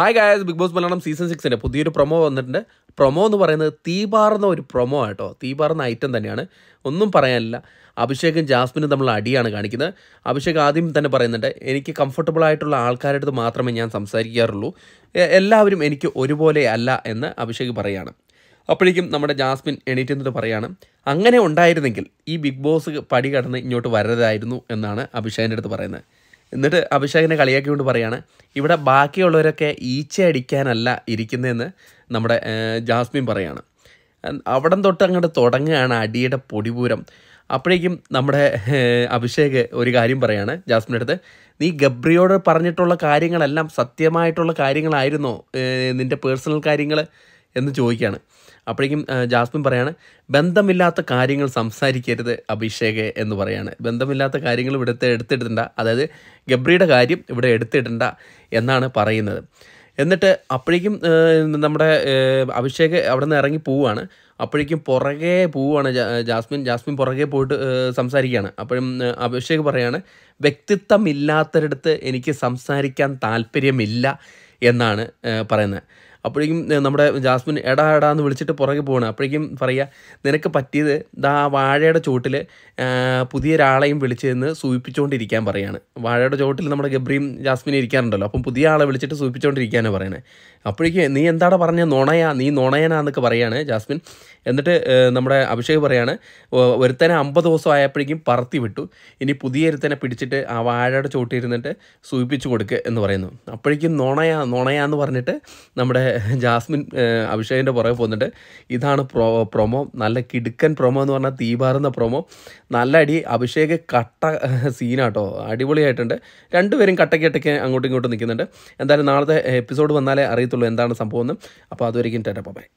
hi guys Bigg Boss Malayalam season സിക്സിൻ്റെ പുതിയൊരു promo വന്നിട്ടുണ്ട് പ്രൊമോ എന്ന് പറയുന്നത് തീപാർന്ന ഒരു പ്രൊമോ ആട്ടോ തീപാർന്ന ഐറ്റം തന്നെയാണ് ഒന്നും പറയാനില്ല അഭിഷേകും ജാസ്മിനും തമ്മിൽ അടിയാണ് കാണിക്കുന്നത് അഭിഷേക് ആദ്യം തന്നെ പറയുന്നുണ്ട് എനിക്ക് കംഫർട്ടബിൾ ആയിട്ടുള്ള ആൾക്കാരുടെ അടുത്ത് മാത്രമേ ഞാൻ സംസാരിക്കാറുള്ളൂ എല്ലാവരും എനിക്ക് ഒരുപോലെ അല്ല എന്ന് അഭിഷേക് പറയുകയാണ് അപ്പോഴേക്കും നമ്മുടെ ജാസ്മിൻ എണീറ്റ് എന്നിട്ട് പറയാണ് അങ്ങനെ ഉണ്ടായിരുന്നെങ്കിൽ ഈ ബിഗ് ബോസ് പടി കടന്ന് ഇങ്ങോട്ട് വരരുതായിരുന്നു എന്നാണ് അഭിഷേകിൻ്റെ അടുത്ത് പറയുന്നത് എന്നിട്ട് അഭിഷേകിനെ കൊണ്ട് പറയാണ് ഇവിടെ ബാക്കിയുള്ളവരൊക്കെ ഈച്ച അടിക്കാനല്ല ഇരിക്കുന്നതെന്ന് നമ്മുടെ ജാസ്മിൻ പറയാണ് അവിടം തൊട്ട് അങ്ങോട്ട് തുടങ്ങുകയാണ് അടിയുടെ പൊടിപൂരം അപ്പോഴേക്കും നമ്മുടെ അഭിഷേക് ഒരു കാര്യം പറയാണ് ജാസ്മിൻ്റെ അടുത്ത് നീ ഗബ്രിയോട് പറഞ്ഞിട്ടുള്ള കാര്യങ്ങളെല്ലാം സത്യമായിട്ടുള്ള കാര്യങ്ങളായിരുന്നോ നിൻ്റെ പേഴ്സണൽ കാര്യങ്ങൾ എന്ന് ചോദിക്കുകയാണ് അപ്പോഴേക്കും ജാസ്മിൻ പറയാണ് ബന്ധമില്ലാത്ത കാര്യങ്ങൾ സംസാരിക്കരുത് അഭിഷേക് എന്ന് പറയാണ് ബന്ധമില്ലാത്ത കാര്യങ്ങൾ ഇവിടുത്തെ എടുത്തിടണ്ട അതായത് ഗബ്രിയുടെ കാര്യം ഇവിടെ എടുത്തിടണ്ട എന്നാണ് പറയുന്നത് എന്നിട്ട് അപ്പോഴേക്കും നമ്മുടെ അഭിഷേക് അവിടെ നിന്ന് ഇറങ്ങി പോവുകയാണ് അപ്പോഴേക്കും പുറകെ പോവുകയാണ് ജാസ്മിൻ ജാസ്മിൻ പുറകെ പോയിട്ട് സംസാരിക്കുകയാണ് അപ്പോഴും അഭിഷേക് പറയാണ് വ്യക്തിത്വമില്ലാത്തരിടത്ത് എനിക്ക് സംസാരിക്കാൻ താല്പര്യമില്ല എന്നാണ് പറയുന്നത് അപ്പോഴേക്കും നമ്മുടെ ജാസ്മിൻ എടാ എടാ എന്ന് വിളിച്ചിട്ട് പുറകെ പോകണം അപ്പോഴേക്കും പറയുക നിനക്ക് പറ്റിയത് ഇതാ വാഴയുടെ ചുവട്ടിൽ പുതിയ വിളിച്ചു നിന്ന് സൂചിപ്പിച്ചുകൊണ്ടിരിക്കാൻ പറയാണ് വാഴയുടെ ചുവട്ടിൽ നമ്മുടെ ഗബ്രിയും ജാസ്മിനും ഇരിക്കാറുണ്ടല്ലോ അപ്പം പുതിയ ആളെ വിളിച്ചിട്ട് സൂചിപ്പിച്ചുകൊണ്ടിരിക്കാനാണ് പറയണേ അപ്പോഴേക്കും നീ എന്താണ് പറഞ്ഞ നുണയാ നീ നുണയനാന്നൊക്കെ പറയാണ് ജാസ്മിൻ എന്നിട്ട് നമ്മുടെ അഭിഷേക് പറയാണ് ഒരുത്തനെ അമ്പത് ദിവസം ആയപ്പോഴേക്കും പറത്തി വിട്ടു ഇനി പുതിയ ഒരുത്തനെ പിടിച്ചിട്ട് ആ വാഴയുടെ ചുവട്ടിൽ ഇരുന്നിട്ട് സൂചിപ്പിച്ചു കൊടുക്കുക എന്ന് പറയുന്നു അപ്പോഴേക്കും നുണയാ നുണയാന്ന് പറഞ്ഞിട്ട് നമ്മുടെ ജാസ്മിൻ അഭിഷേകിൻ്റെ പുറകെ പോകുന്നുണ്ട് ഇതാണ് പ്രോ പ്രൊമോ നല്ല കിടുക്കൻ പ്രൊമോ എന്ന് പറഞ്ഞാൽ തീപാറുന്ന പ്രൊമോ നല്ല അടി അഭിഷേക് കട്ട സീനാട്ടോ അടിപൊളിയായിട്ടുണ്ട് രണ്ടുപേരും കട്ടയ്ക്ക് കട്ടയ്ക്ക് അങ്ങോട്ടും ഇങ്ങോട്ടും നിൽക്കുന്നുണ്ട് എന്തായാലും നാളത്തെ എപ്പിസോഡ് വന്നാലേ അറിയത്തുള്ളൂ എന്താണ് സംഭവം എന്ന് അപ്പോൾ അതുവരെയും ടേറ്റ ബൈ